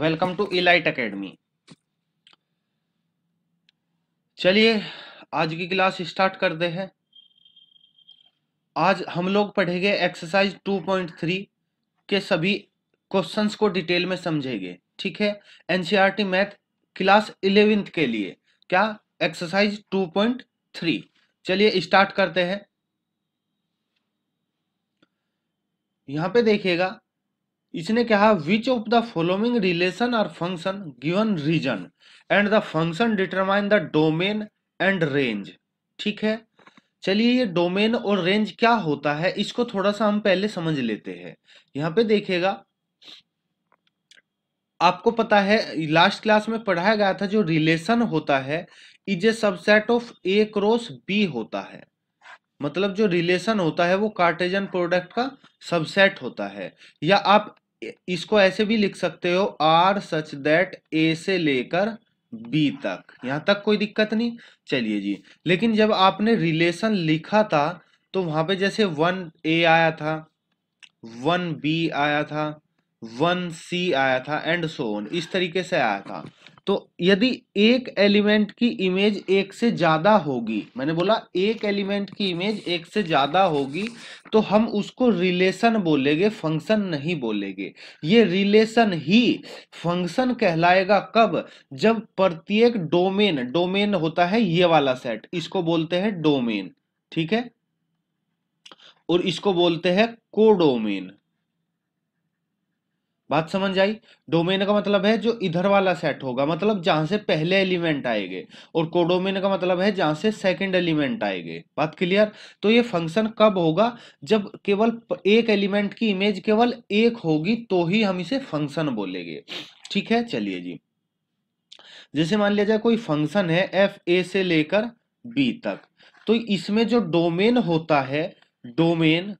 welcome to elite academy चलिए आज की क्लास स्टार्ट करते हैं आज हम लोग पढ़ेंगे एक्सरसाइज 2.3 के सभी क्वेश्चंस को डिटेल में समझेंगे ठीक है एनसीईआरटी मैथ क्लास इलेवेंथ के लिए क्या एक्सरसाइज 2.3 चलिए स्टार्ट करते हैं यहां पे देखिएगा इसने कहा which of the following relation और function given reason and the function determine the domain and range ठीक है चलिए ये डोमेन और रेंज क्या होता है इसको थोड़ा सा हम पहले समझ लेते हैं यहाँ पे देखिएगा आपको पता है लास्ट क्लास में पढ़ाया गया था जो रिलेशन होता है is a subset of A cross B होता है मतलब जो रिलेशन होता है वो कार्टेजन प्रोडक्ट का सबसेट होता है या आप इसको ऐसे भी लिख सकते हो आर सच दैट ए से लेकर बी तक यहां तक कोई दिक्कत नहीं चलिए जी लेकिन जब आपने रिलेशन लिखा था तो वहां पे जैसे वन ए आया था वन बी आया था वन सी आया था एंड सो ऑन इस तरीके से आया था तो यदि एक एलिमेंट की इमेज एक से ज़्यादा होगी मैंने बोला एक एलिमेंट की इमेज एक से ज़्यादा होगी तो हम उसको रिलेशन बोलेंगे फंक्शन नहीं बोलेंगे ये रिलेशन ही फंक्शन कहलाएगा कब जब प्रत्येक डोमेन डोमेन होता है ये वाला सेट इसको बोलते हैं डोमेन ठीक है और इसको बोलते हैं कोडोमेन बात समझ आई डोमेन का मतलब है जो इधर वाला सेट होगा मतलब जहां से पहले एलिमेंट आएंगे और कोडोमेन का मतलब है जहां से सेकंड एलिमेंट आएंगे बात क्लियर तो ये फंक्शन कब होगा जब केवल एक एलिमेंट की इमेज केवल एक होगी तो ही हम इसे फंक्शन बोलेंगे ठीक है चलिए जी जैसे मान लिया जाए कोई फंक्शन है एफ ए से लेकर बी तक तो इसमें जो डोमेन होता है डोमेन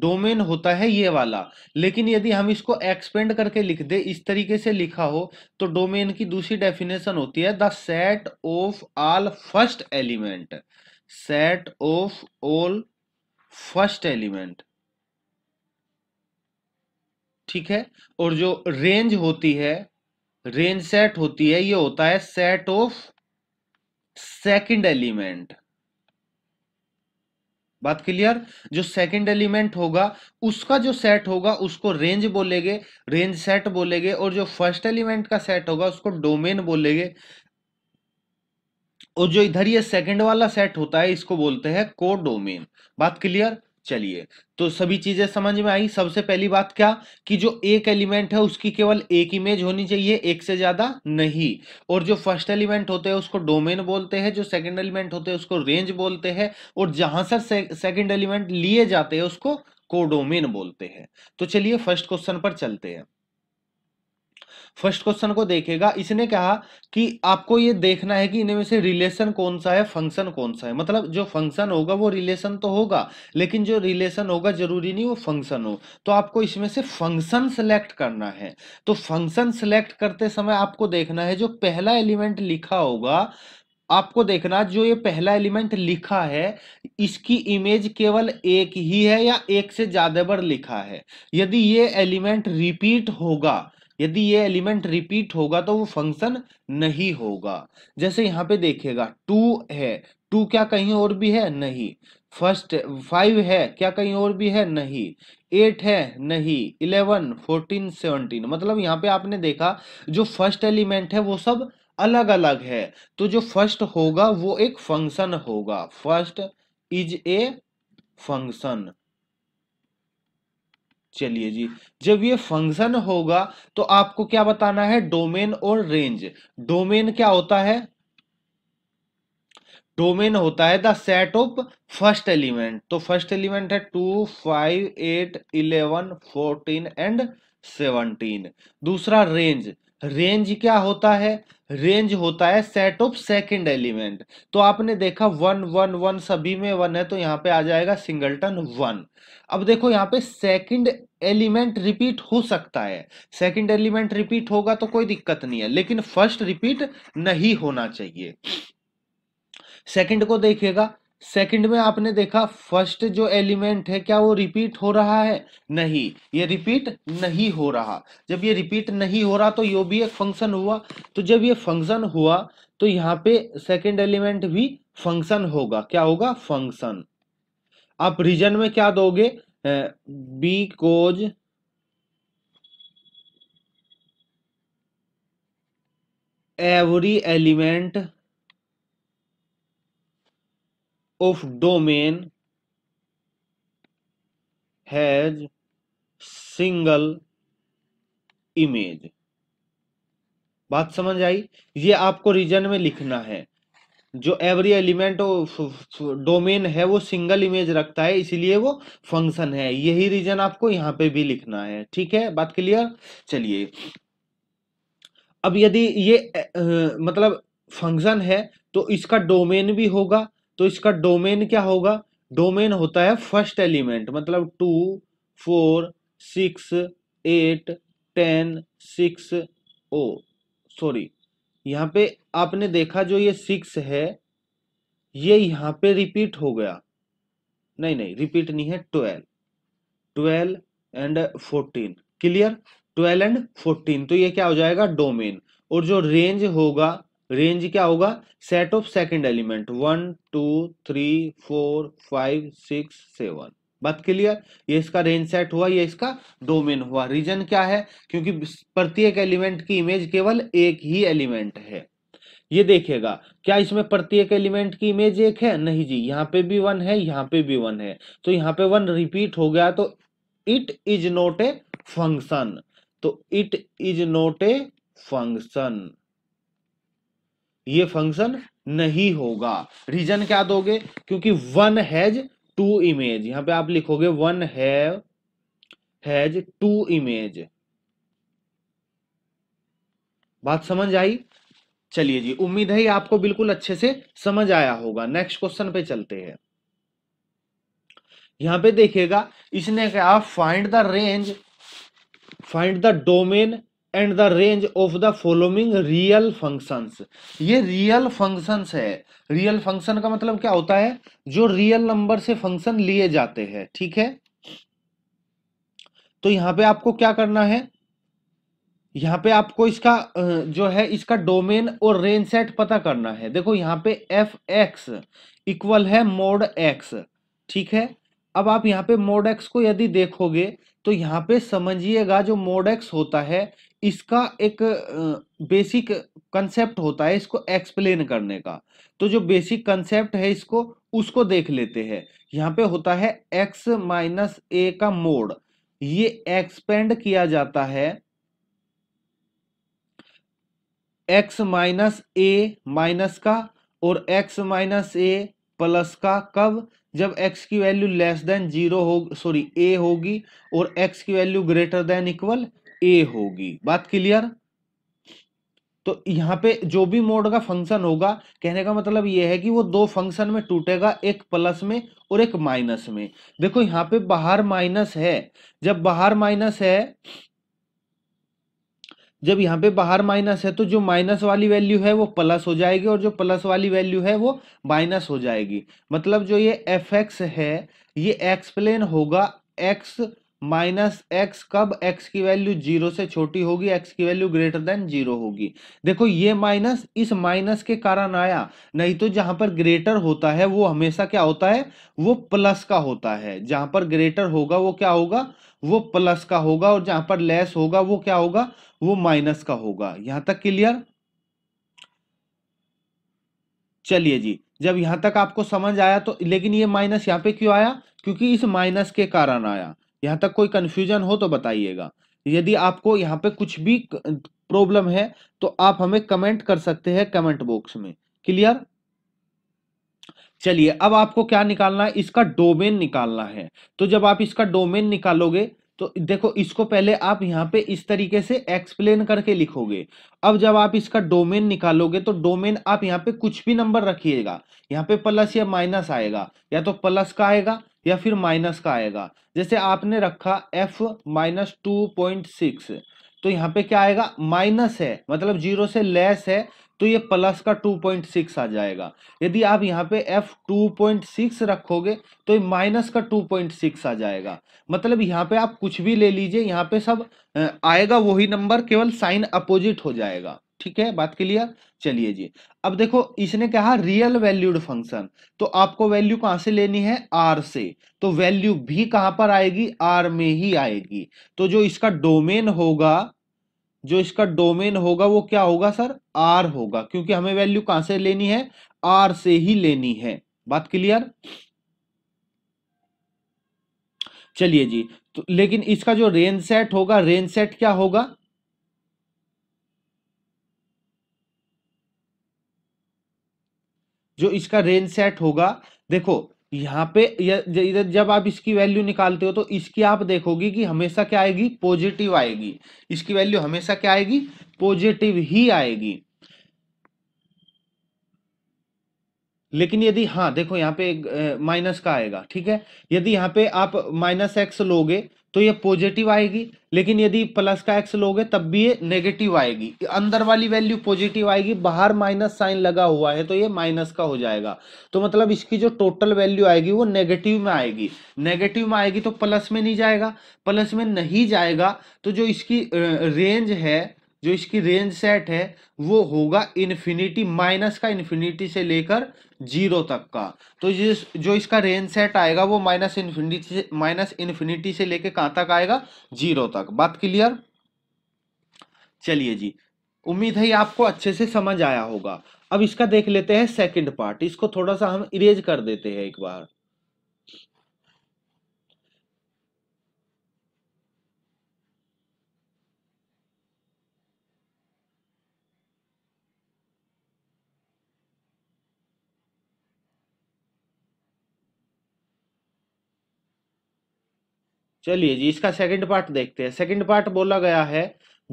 डोमेन होता है ये वाला लेकिन यदि हम इसको एक्सपेंड करके लिख दे इस तरीके से लिखा हो तो डोमेन की दूसरी डेफिनेशन होती है the set of all first element set of all first element ठीक है और जो रेंज होती है रेंज सेट होती है ये होता है सेट ऑफ सेकंड एलिमेंट बात क्लियर जो सेकंड एलिमेंट होगा उसका जो सेट होगा उसको रेंज बोलेंगे रेंज सेट बोलेंगे और जो फर्स्ट एलिमेंट का सेट होगा उसको डोमेन बोलेंगे और जो इधर ये सेकंड वाला सेट होता है इसको बोलते हैं को डोमेन बात क्लियर चलिए तो सभी चीजें समझ में आई सबसे पहली बात क्या कि जो एक एलिमेंट है उसकी केवल एक इमेज होनी चाहिए एक से ज्यादा नहीं और जो फर्स्ट एलिमेंट होते हैं उसको डोमेन बोलते हैं जो सेकंड एलिमेंट होते हैं उसको रेंज बोलते हैं और जहां से सेकंड एलिमेंट लिए जाते हैं उसको कोडोमेन बोलते हैं तो चलिए फर्स्ट क्वेश्चन पर चलते हैं फर्स्ट क्वेश्चन को देखेगा इसने कहा कि आपको ये देखना है कि इनमें से रिलेशन कौन सा है फंक्शन कौन सा है मतलब जो फंक्शन होगा वो रिलेशन तो होगा लेकिन जो रिलेशन होगा जरूरी नहीं वो फंक्शन हो तो आपको इसमें से फंक्शन सेलेक्ट करना है तो फंक्शन सेलेक्ट करते समय आपको देखना है जो पहला एलिमेंट लिखा होगा आपको देखना जो ये पहला एलिमेंट लिखा है इसकी इमेज केवल एक ही है या एक से ज्यादा बार लिखा है यदि ये एलिमेंट रिपीट होगा यदि ये एलिमेंट रिपीट होगा तो वो फंक्शन नहीं होगा जैसे यहाँ पे देखेगा टू है टू क्या कहीं और भी है नहीं फर्स्ट फाइव है क्या कहीं और भी है नहीं एट है नहीं इलेवन फोर्टीन सेवनटीन मतलब यहाँ पे आपने देखा जो फर्स्ट एलिमेंट है वो सब अलग अलग है तो जो फर्स्ट होगा वो एक फंक्शन होगा फर्स्ट इज ए फंक्शन चलिए जी जब ये फंक्शन होगा तो आपको क्या बताना है डोमेन और रेंज डोमेन क्या होता है डोमेन होता है the set of first element तो फर्स्ट एलिमेंट है two five eight eleven fourteen and seventeen दूसरा रेंज रेंज क्या होता है रेंज होता है सेट ऑफ सेकंड एलिमेंट तो आपने देखा वन वन वन सभी में वन है तो यहाँ पे आ जाएगा सिंगलटन वन अब देखो यहाँ पे सेकंड एलिमेंट रिपीट हो सकता है सेकंड एलिमेंट रिपीट होगा तो कोई दिक्कत नहीं है लेकिन फर्स्ट रिपीट नहीं होना चाहिए सेकंड को देखिएगा सेकंड में आपने देखा फर्स्ट जो एलिमेंट है क्या वो रिपीट हो रहा है नहीं ये रिपीट नहीं हो रहा जब ये रिपीट नहीं हो रहा तो यो भी एक फंक्शन हुआ तो जब ये फंक्शन हुआ तो यहाँ पे सेकंड एलिमेंट भी फंक्शन होगा क्या होगा फंक्शन आप रीजन में क्या दोगे because every element of domain has single image बात समझ आई ये आपको रीजन में लिखना है जो एवरी एलिमेंट डोमेन है वो सिंगल इमेज रखता है इसीलिए वो फंक्शन है यही रीजन आपको यहाँ पे भी लिखना है ठीक है बात क्लियर चलिए अब यदि ये आ, मतलब फंक्शन है तो इसका डोमेन भी होगा तो इसका डोमेन क्या होगा डोमेन होता है फर्स्ट एलिमेंट मतलब two four six eight ten six oh sorry यहाँ पे आपने देखा जो ये सिक्स है ये यहाँ पे रिपीट हो गया नहीं नहीं रिपीट नहीं है twelve twelve and fourteen clear twelve and fourteen तो ये क्या हो जाएगा डोमेन और जो रेंज होगा रेंज क्या होगा set of second element one two three four five six seven बात क्लियर ये इसका रेंज सेट हुआ ये इसका डोमेन हुआ रीजन क्या है क्योंकि प्रत्येक एलिमेंट की इमेज केवल एक ही एलिमेंट है ये देखेगा क्या इसमें प्रत्येक एलिमेंट की इमेज एक है नहीं जी यहाँ पे भी वन है यहाँ पे भी वन है तो यहाँ पे वन रिपीट हो गया तो it is not a function तो it is not a function ये फंक्शन नहीं होगा रीजन क्या दोगे क्योंकि वन हैज टू इमेज यहां पे आप लिखोगे one have has two image बात समझ आई चलिए जी उम्मीद है आपको बिल्कुल अच्छे से समझ आया होगा नेक्स्ट क्वेश्चन पे चलते हैं यहां पे देखिएगा इसने कहा find the range find the domain and the range of the following real functions ये रियल फंक्शंस है रियल फंक्शन का मतलब क्या होता है जो रियल नंबर से फंक्शन लिए जाते हैं ठीक है तो यहाँ पे आपको क्या करना है यहां पे आपको इसका जो है इसका डोमेन और रेंज सेट पता करना है देखो यहाँ पे एफ एक्स इक्वल है मोड एक्स ठीक है अब आप यहां पे मोड एक्स को यदि देखोगे तो यहाँ पे समझिएगा जो मोड एक्स होता है इसका एक बेसिक कंसेप्ट होता है इसको एक्सप्लेन करने का तो जो बेसिक कंसेप्ट है इसको उसको देख लेते हैं यहाँ पे होता है एक्स माइनस ए का मोड ये एक्सपेंड किया जाता है एक्स माइनस ए माइनस का और एक्स माइनस ए प्लस का कब जब x की वैल्यू लेस देन जीरो हो सॉरी a होगी और x की value greater than equal a होगी बात क्लियर तो यहाँ पे जो भी मोड का फंक्शन होगा कहने का मतलब यह है कि वो दो फंक्शन में टूटेगा एक प्लस में और एक माइनस में देखो यहाँ पे बाहर माइनस है जब बाहर माइनस है जब यहाँ पे बाहर माइनस है तो जो माइनस वाली वैल्यू है वो प्लस हो जाएगी और जो प्लस वाली वैल्यू है वो माइनस हो जाएगी मतलब जो ये एफ एक्स है ये एक्सप्लेन होगा एक्स माइनस एक्स कब एक्स की वैल्यू जीरो से छोटी होगी एक्स की वैल्यू ग्रेटर देन जीरो होगी देखो ये माइनस इस माइनस के कारण आया नहीं तो जहां पर ग्रेटर होता है वो हमेशा क्या होता है वो प्लस का होता है जहां पर ग्रेटर होगा वो क्या होगा वो प्लस का होगा और जहां पर लेस होगा वो क्या होगा वो माइनस का होगा यहां तक क्लियर चलिए जी जब यहां तक आपको समझ आया तो लेकिन ये माइनस यहां पे क्यों आया क्योंकि इस माइनस के कारण आया यहाँ तक कोई कन्फ्यूजन हो तो बताइएगा यदि आपको यहाँ पे कुछ भी प्रॉब्लम है तो आप हमें कमेंट कर सकते हैं कमेंट बॉक्स में क्लियर चलिए अब आपको क्या निकालना है इसका डोमेन निकालना है तो जब आप इसका डोमेन निकालोगे तो देखो इसको पहले आप यहाँ पे इस तरीके से एक्सप्लेन करके लिखोगे अब जब आप इसका डोमेन निकालोगे तो डोमेन आप यहाँ पे कुछ भी नंबर रखिएगा यहाँ पे प्लस या माइनस आएगा या तो प्लस का आएगा या फिर माइनस का आएगा जैसे आपने रखा f minus two point six तो यहाँ पे क्या आएगा माइनस है मतलब जीरो से लेस है तो ये प्लस का 2.6 आ जाएगा यदि आप यहाँ पे एफ 2.6 रखोगे तो ये माइनस का 2.6 आ जाएगा मतलब यहाँ पे आप कुछ भी ले लीजिए यहाँ पे सब आएगा वही नंबर केवल साइन अपोजिट हो जाएगा ठीक है बात क्लियर चलिए जी अब देखो इसने कहा रियल वैल्यूड फंक्शन तो आपको वैल्यू कहां से लेनी है आर से तो वैल्यू भी कहां पर आएगी आर में ही आएगी तो जो इसका डोमेन होगा जो इसका डोमेन होगा वो क्या होगा सर आर होगा क्योंकि हमें वैल्यू कहां से लेनी है आर से ही लेनी है बात क्लियर चलिए जी तो लेकिन इसका जो रेंज सेट होगा रेंज सेट क्या होगा जो इसका रेंज सेट होगा देखो यहाँ पे इधर जब आप इसकी वैल्यू निकालते हो तो इसकी आप देखोगे कि हमेशा क्या आएगी पॉजिटिव आएगी इसकी वैल्यू हमेशा क्या आएगी पॉजिटिव ही आएगी लेकिन यदि हाँ देखो यहाँ पे माइनस का आएगा ठीक है यदि यहाँ पे आप माइनस एक्स लोगे तो ये पॉजिटिव आएगी लेकिन यदि प्लस का एक्स लोगे तब भी ये नेगेटिव आएगी अंदर वाली वैल्यू पॉजिटिव आएगी बाहर माइनस साइन लगा हुआ है तो ये माइनस का हो जाएगा तो मतलब इसकी जो टोटल वैल्यू आएगी वो नेगेटिव में आएगी नेगेटिव में आएगी तो प्लस में नहीं जाएगा प्लस में नहीं जाएगा तो जो इसकी रेंज है जो इसकी रेंज सेट है वो होगा इन्फिनिटी माइनस का इन्फिनिटी से लेकर जीरो तक का तो जिस जो इसका रेंज सेट आएगा वो माइनस इन्फिनिटी से माइनस इन्फिनिटी से लेकर कहाँ तक आएगा जीरो तक बात क्लियर चलिए जी उम्मीद है आपको अच्छे से समझ आया होगा अब इसका देख लेते हैं सेकंड पार्ट इसको थोड़ा सा हम इरेज कर देते हैं एक बार चलिए जी इसका सेकंड पार्ट देखते हैं सेकंड पार्ट बोला गया है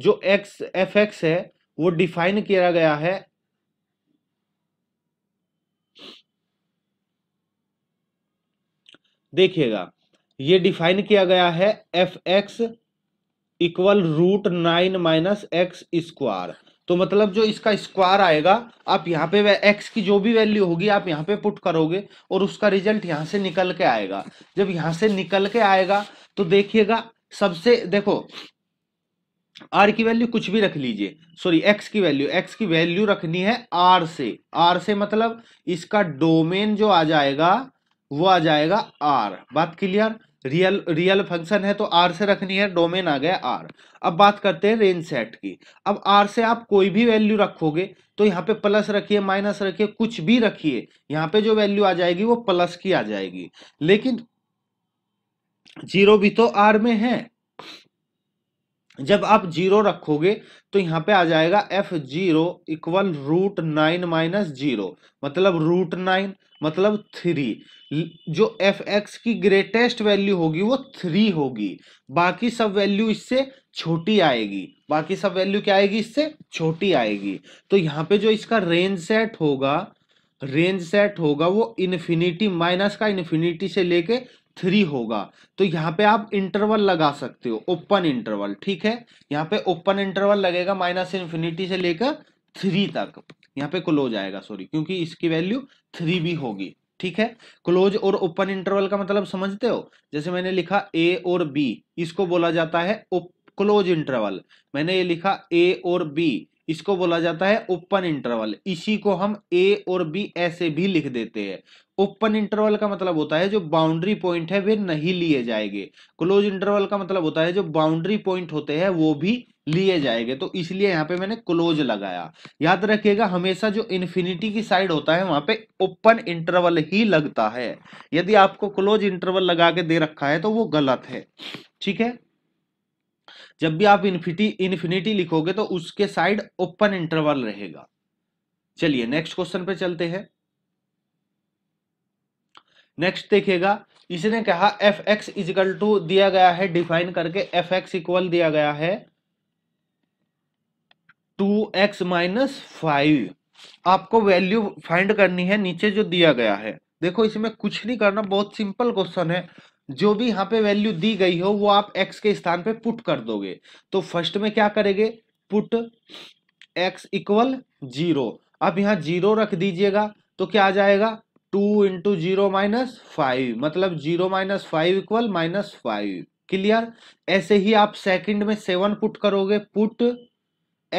जो एक्स एफ एक्स है वो डिफाइन किया गया है देखिएगा ये डिफाइन किया गया है f x equal root nine minus x square तो मतलब जो इसका स्क्वायर आएगा आप यहाँ पे एक्स की जो भी वैल्यू होगी आप यहाँ पे पुट करोगे और उसका रिजल्ट यहाँ से निकल के आएगा जब यहाँ से निकल के आएगा तो देखिएगा सबसे देखो आर की वैल्यू कुछ भी रख लीजिए सॉरी एक्स की वैल्यू एक्स की वैल्यू रखनी है आर से आर से मतलब इसका डोमेन जो आ जाएगा वो आ जाएगा आर बात क्लियर रियल रियल फंक्शन है तो आर से रखनी है डोमेन आ गया आर अब बात करते हैं रेंज सेट की अब आर से आप कोई भी वैल्यू रखोगे तो यहाँ पे प्लस रखिए माइनस रखिए कुछ भी रखिए यहाँ पे जो वैल्यू आ जाएगी वो प्लस की आ जाएगी लेकिन जीरो भी तो आर में है जब आप जीरो रखोगे तो यहाँ पे आ जाएगा f zero equal root nine minus zero मतलब रूट नाइन मतलब थ्री जो एफ एक्स की ग्रेटेस्ट वैल्यू होगी वो थ्री होगी बाकी सब वैल्यू इससे छोटी आएगी बाकी सब वैल्यू क्या आएगी इससे छोटी आएगी तो यहाँ पे जो इसका रेंज सेट होगा रेंज सेट होगा वो इन्फिनिटी माइनस का इन्फिनिटी से लेके थ्री होगा तो यहाँ पे आप इंटरवल लगा सकते हो ओपन इंटरवल ठीक है यहाँ पे ओपन इंटरवल लगेगा माइनस इन्फिनिटी से लेकर थ्री तक यहाँ पे क्लोज आएगा सॉरी क्योंकि इसकी वैल्यू थ्री भी होगी ठीक है क्लोज और ओपन इंटरवल का मतलब समझते हो जैसे मैंने लिखा ए और बी इसको बोला जाता है क्लोज इंटरवल मैंने ये लिखा ए और बी इसको बोला जाता है ओपन इंटरवल इसी को हम ए और बी ऐसे भी लिख देते हैं ओपन इंटरवल का मतलब होता है जो बाउंड्री पॉइंट है वे नहीं लिए जाएंगे क्लोज इंटरवल का मतलब होता है जो बाउंड्री पॉइंट होते हैं वो भी लिए जाएंगे तो इसलिए यहाँ पे मैंने क्लोज लगाया याद रखिएगा हमेशा जो इन्फिनिटी की साइड होता है वहां पे ओपन इंटरवल ही लगता है यदि आपको क्लोज इंटरवल लगा के दे रखा है तो वो गलत है ठीक है जब भी आप इन्फिटी इन्फिनिटी लिखोगे तो उसके साइड ओपन इंटरवल रहेगा चलिए नेक्स्ट क्वेश्चन पे चलते हैं नेक्स्ट देखिएगा इसने कहा एफ एक्स इजिकल टू दिया गया है डिफाइन करके एफ एक्स इक्वल दिया गया है टू एक्स माइनस फाइव आपको वैल्यू फाइंड करनी है नीचे जो दिया गया है देखो इसमें कुछ नहीं करना बहुत सिंपल क्वेश्चन है जो भी यहाँ पे वैल्यू दी गई हो वो आप एक्स के स्थान पे पुट कर दोगे तो फर्स्ट में क्या करेंगे पुट एक्स इक्वल जीरो आप यहाँ जीरो रख दीजिएगा तो क्या आ जाएगा two into zero minus five मतलब zero minus five equal minus five clear ऐसे ही आप सेकंड में सेवन पुट करोगे पुट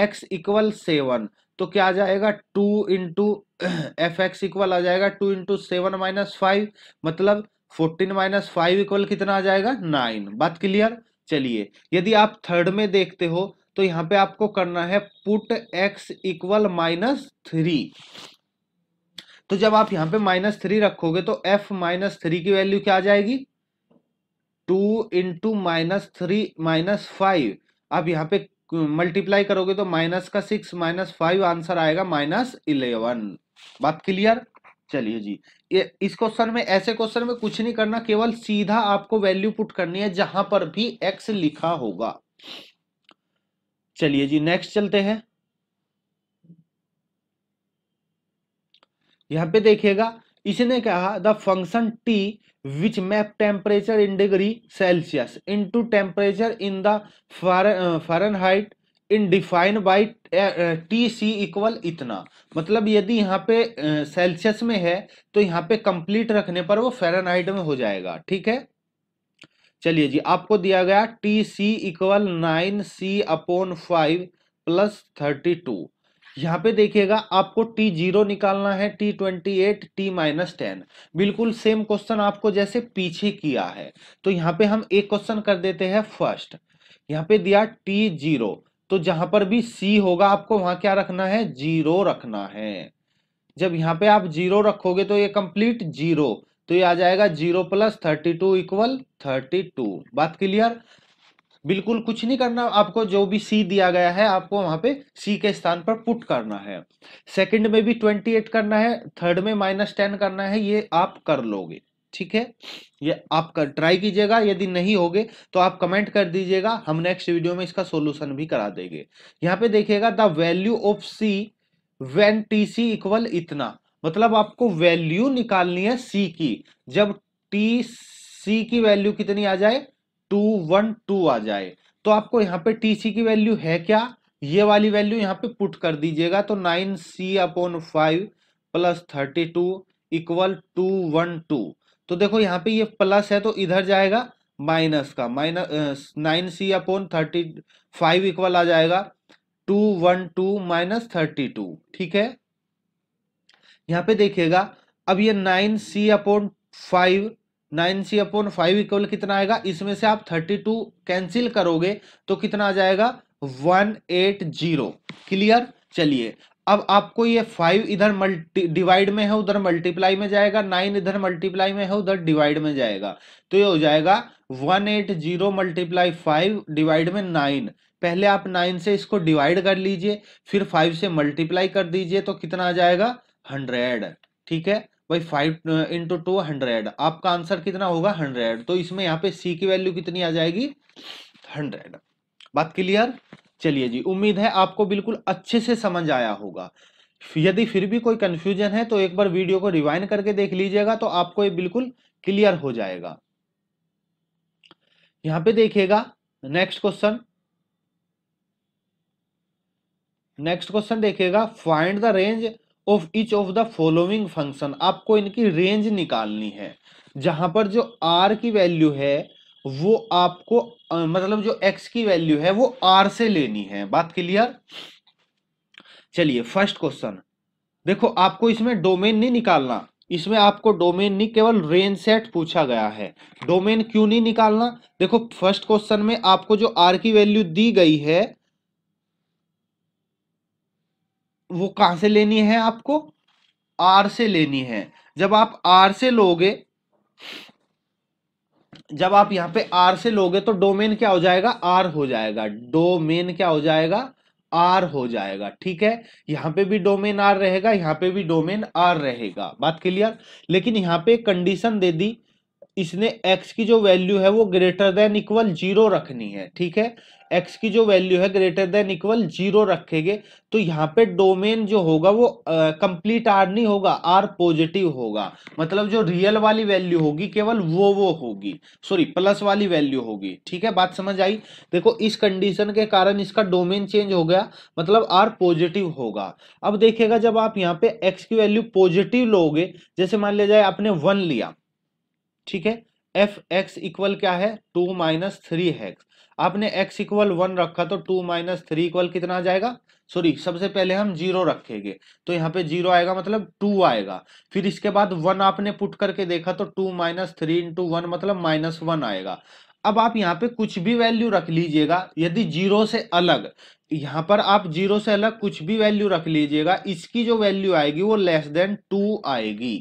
एक्स इक्वल सेवन तो क्या आ जाएगा two into f x equal आ जाएगा two into seven minus five मतलब फोर्टीन माइनस फाइव इक्वल कितना आ जाएगा नाइन बात क्लियर चलिए यदि आप थर्ड में देखते हो तो यहाँ पे आपको करना है put x equal minus three तो जब आप यहां पे माइनस थ्री रखोगे तो एफ माइनस थ्री की वैल्यू क्या आ जाएगी two into minus three minus five आप यहां पे मल्टीप्लाई करोगे तो माइनस का सिक्स माइनस फाइव आंसर आएगा माइनस इलेवन बात क्लियर चलिए जी ये इस क्वेश्चन में ऐसे क्वेश्चन में कुछ नहीं करना केवल सीधा आपको वैल्यू पुट करनी है जहां पर भी एक्स लिखा होगा चलिए जी नेक्स्ट चलते हैं यहाँ पे देखिएगा इसने कहा the function T which map temperature in degree Celsius into temperature in the Fahrenheit in define by T C equal इतना मतलब यदि यहाँ पे सेल्सियस में है तो यहाँ पे कंप्लीट रखने पर वो फेरन में हो जाएगा ठीक है चलिए जी आपको दिया गया T C equal nine C upon five plus thirty two यहाँ पे देखिएगा आपको टी जीरो निकालना है T twenty eight T minus ten बिल्कुल सेम क्वेश्चन आपको जैसे पीछे किया है तो यहाँ पे हम एक क्वेश्चन कर देते हैं फर्स्ट यहाँ पे दिया टी जीरो तो जहां पर भी सी होगा आपको वहां क्या रखना है जीरो रखना है जब यहाँ पे आप जीरो रखोगे तो ये कंप्लीट जीरो तो ये आ जाएगा zero plus thirty two equal thirty two बात क्लियर बिल्कुल कुछ नहीं करना आपको जो भी सी दिया गया है आपको वहां पे सी के स्थान पर पुट करना है सेकंड में भी ट्वेंटी एट करना है थर्ड में माइनस टेन करना है ये आप कर लोगे ठीक है ये आप कर ट्राई कीजिएगा यदि नहीं होगे तो आप कमेंट कर दीजिएगा हम नेक्स्ट वीडियो में इसका सोल्यूशन भी करा देंगे यहाँ पे देखिएगा the value of C when T C equal इतना मतलब आपको वैल्यू निकालनी है सी की जब टी सी की वैल्यू कितनी आ जाए टू वन टू आ जाए तो आपको यहाँ पे टीसी की वैल्यू है क्या ये वाली वैल्यू यहाँ पे पुट कर दीजिएगा तो nine C upon five plus thirty two equal two one two तो देखो यहाँ पे ये प्लस है तो इधर जाएगा माइनस का minus nine C upon thirty five equal आ जाएगा two one two minus thirty two ठीक है यहाँ पे देखिएगा अब ये nine C upon five nine C upon five equal कितना आएगा इसमें से आप थर्टी टू कैंसिल करोगे तो कितना आ जाएगा वन एट जीरो क्लियर चलिए अब आपको ये फाइव इधर मल्टी डिवाइड में है उधर मल्टीप्लाई में जाएगा नाइन इधर मल्टीप्लाई में है उधर डिवाइड में जाएगा तो ये हो जाएगा one eight zero multiply five divide में नाइन पहले आप नाइन से इसको डिवाइड कर लीजिए फिर फाइव से मल्टीप्लाई कर दीजिए तो कितना आ जाएगा हंड्रेड ठीक है भाई फाइव इंटू टू हंड्रेड आपका आंसर कितना होगा हंड्रेड तो इसमें यहाँ पे सी की वैल्यू कितनी आ जाएगी हंड्रेड बात क्लियर चलिए जी उम्मीद है आपको बिल्कुल अच्छे से समझ आया होगा यदि फिर भी कोई कंफ्यूजन है तो एक बार वीडियो को रिवाइंड करके देख लीजिएगा तो आपको ये बिल्कुल क्लियर हो जाएगा यहां पे देखिएगा नेक्स्ट क्वेश्चन नेक्स्ट क्वेश्चन देखिएगा find the range of each of the following function आपको इनकी रेंज निकालनी है जहां पर जो आर की वैल्यू है वो आपको मतलब जो एक्स की वैल्यू है वो आर से लेनी है बात क्लियर चलिए फर्स्ट क्वेश्चन देखो आपको इसमें डोमेन नहीं निकालना इसमें आपको डोमेन नहीं केवल रेंज सेट पूछा गया है डोमेन क्यों नहीं निकालना देखो फर्स्ट क्वेश्चन में आपको जो आर की वैल्यू दी गई है वो कहाँ से लेनी है आपको आर से लेनी है जब आप आर से लोगे जब आप यहाँ पे आर से लोगे तो डोमेन क्या हो जाएगा आर हो जाएगा डोमेन क्या हो जाएगा आर हो जाएगा ठीक है यहाँ पे भी डोमेन आर रहेगा यहाँ पे भी डोमेन आर रहेगा बात क्लियर लेकिन यहाँ पे कंडीशन दे दी इसने एक्स की जो वैल्यू है वो ग्रेटर देन इक्वल जीरो रखनी है ठीक है एक्स की जो वैल्यू है ग्रेटर देन इक्वल जीरो रखेंगे तो यहाँ पे डोमेन जो होगा वो कंप्लीट आर नहीं होगा आर पॉजिटिव होगा मतलब जो रियल वाली वैल्यू होगी केवल वो वो होगी सॉरी प्लस वाली वैल्यू होगी ठीक है बात समझ आई देखो इस कंडीशन के कारण इसका डोमेन चेंज हो गया मतलब आर पॉजिटिव होगा अब देखिएगा जब आप यहाँ पे एक्स की वैल्यू पॉजिटिव लोगे जैसे मान लिया जाए आपने वन लिया ठीक है एफ एक्स इक्वल क्या है टू माइनस थ्री एक्स आपने x इक्वल वन रखा तो टू माइनस थ्री इक्वल कितना आ जाएगा सॉरी सबसे पहले हम जीरो रखेंगे तो यहाँ पे जीरो आएगा मतलब टू आएगा फिर इसके बाद वन आपने पुट करके देखा तो two minus three into one मतलब माइनस वन आएगा अब आप यहाँ पे कुछ भी वैल्यू रख लीजिएगा यदि जीरो से अलग यहाँ पर आप जीरो से अलग कुछ भी वैल्यू रख लीजिएगा इसकी जो वैल्यू आएगी वो लेस देन टू आएगी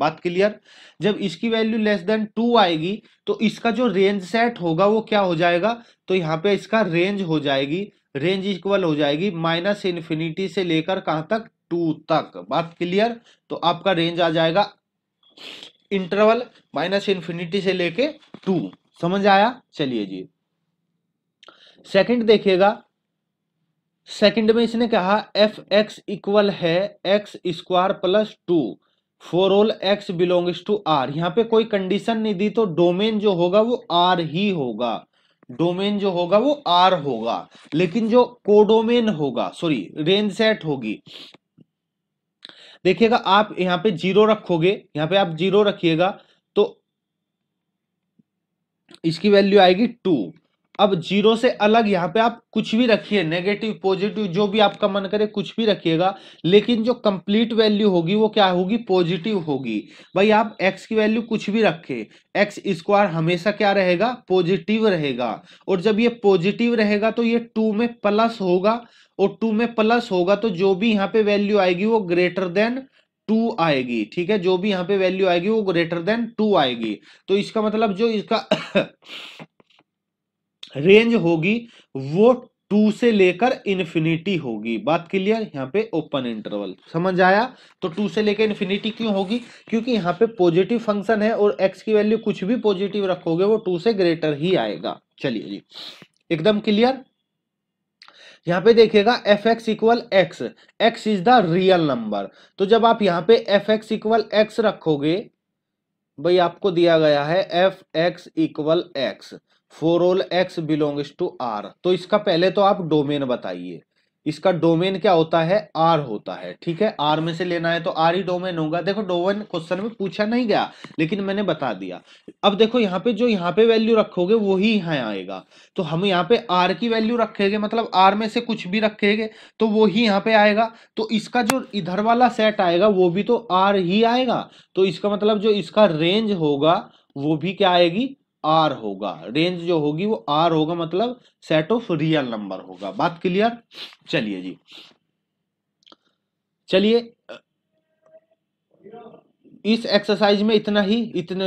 बात क्लियर जब इसकी वैल्यू लेस देन टू आएगी तो इसका जो रेंज सेट होगा वो क्या हो जाएगा तो यहाँ पे इसका रेंज हो जाएगी रेंज इक्वल हो जाएगी माइनस इन्फिनिटी से लेकर कहाँ तक टू तक बात क्लियर तो आपका रेंज आ जाएगा इंटरवल माइनस इन्फिनिटी से लेके टू समझ आया चलिए जी सेकंड देखिएगा सेकंड में इसने कहा एफ एक्स इक्वल है x square plus two for all x belongs to R यहाँ पे कोई कंडीशन नहीं दी तो डोमेन जो होगा वो आर ही होगा डोमेन जो होगा वो आर होगा लेकिन जो कोडोमेन होगा सॉरी रेंज सेट होगी देखिएगा आप यहाँ पे जीरो रखोगे यहाँ पे आप जीरो रखिएगा तो इसकी वैल्यू आएगी टू अब जीरो से अलग यहाँ पे आप कुछ भी रखिए नेगेटिव पॉजिटिव जो भी आपका मन करे कुछ भी रखिएगा लेकिन जो कंप्लीट वैल्यू होगी वो क्या होगी पॉजिटिव होगी भाई आप एक्स की वैल्यू कुछ भी रखें एक्स स्क्वायर हमेशा क्या रहेगा पॉजिटिव रहेगा और जब ये पॉजिटिव रहेगा तो ये टू में प्लस होगा और टू में प्लस होगा तो जो भी यहाँ पे वैल्यू आएगी वो ग्रेटर देन टू आएगी ठीक है जो भी यहाँ पे वैल्यू आएगी वो ग्रेटर देन टू आएगी तो इसका मतलब जो इसका रेंज होगी वो टू से लेकर इन्फिनिटी होगी बात क्लियर यहाँ पे ओपन इंटरवल समझ आया तो टू से लेकर इन्फिनिटी क्यों होगी क्योंकि यहाँ पे पॉजिटिव फंक्शन है और एक्स की वैल्यू कुछ भी पॉजिटिव रखोगे वो टू से ग्रेटर ही आएगा चलिए जी एकदम क्लियर यहाँ पे देखिएगा f x equal x x is the real number तो जब आप यहाँ पे एफ एक्स इक्वल एक्स रखोगे भाई आपको दिया गया है f x equal x for all x belongs to R तो इसका पहले तो आप डोमेन बताइए इसका डोमेन क्या होता है आर होता है ठीक है आर में से लेना है तो आर ही डोमेन होगा देखो डोमेन क्वेश्चन में पूछा नहीं गया लेकिन मैंने बता दिया अब देखो यहाँ पे जो यहाँ पे वैल्यू रखोगे वो ही यहाँ आएगा तो हम यहाँ पे आर की वैल्यू रखेंगे मतलब आर में से कुछ भी रखेंगे तो वो ही यहाँ पे आएगा तो इसका जो इधर वाला सेट आएगा वो भी तो आर ही आएगा तो इसका मतलब जो इसका रेंज होगा वो भी क्या आएगी आर होगा रेंज जो होगी वो आर होगा मतलब सेट ऑफ रियल नंबर होगा बात क्लियर चलिए जी चलिए इस एक्सरसाइज में इतना ही इतने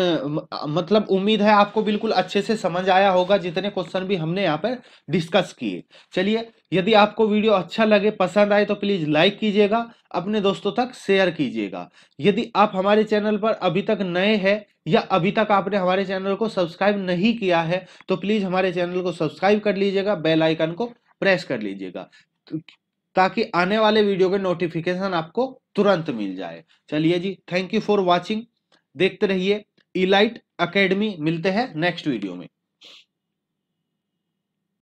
मतलब उम्मीद है आपको बिल्कुल अच्छे से समझ आया होगा जितने क्वेश्चन भी हमने यहाँ पर डिस्कस किए चलिए यदि आपको वीडियो अच्छा लगे पसंद आए तो प्लीज़ लाइक कीजिएगा अपने दोस्तों तक शेयर कीजिएगा यदि आप हमारे चैनल पर अभी तक नए हैं या अभी तक आपने हमारे चैनल को सब्सक्राइब नहीं किया है तो प्लीज़ हमारे चैनल को सब्सक्राइब कर लीजिएगा बेल आइकन को प्रेस कर लीजिएगा ताकि आने वाले वीडियो के नोटिफिकेशन आपको तुरंत मिल जाए चलिए जी थैंक यू फॉर वॉचिंग देखते रहिए इलाइट अकेडमी मिलते हैं नेक्स्ट वीडियो में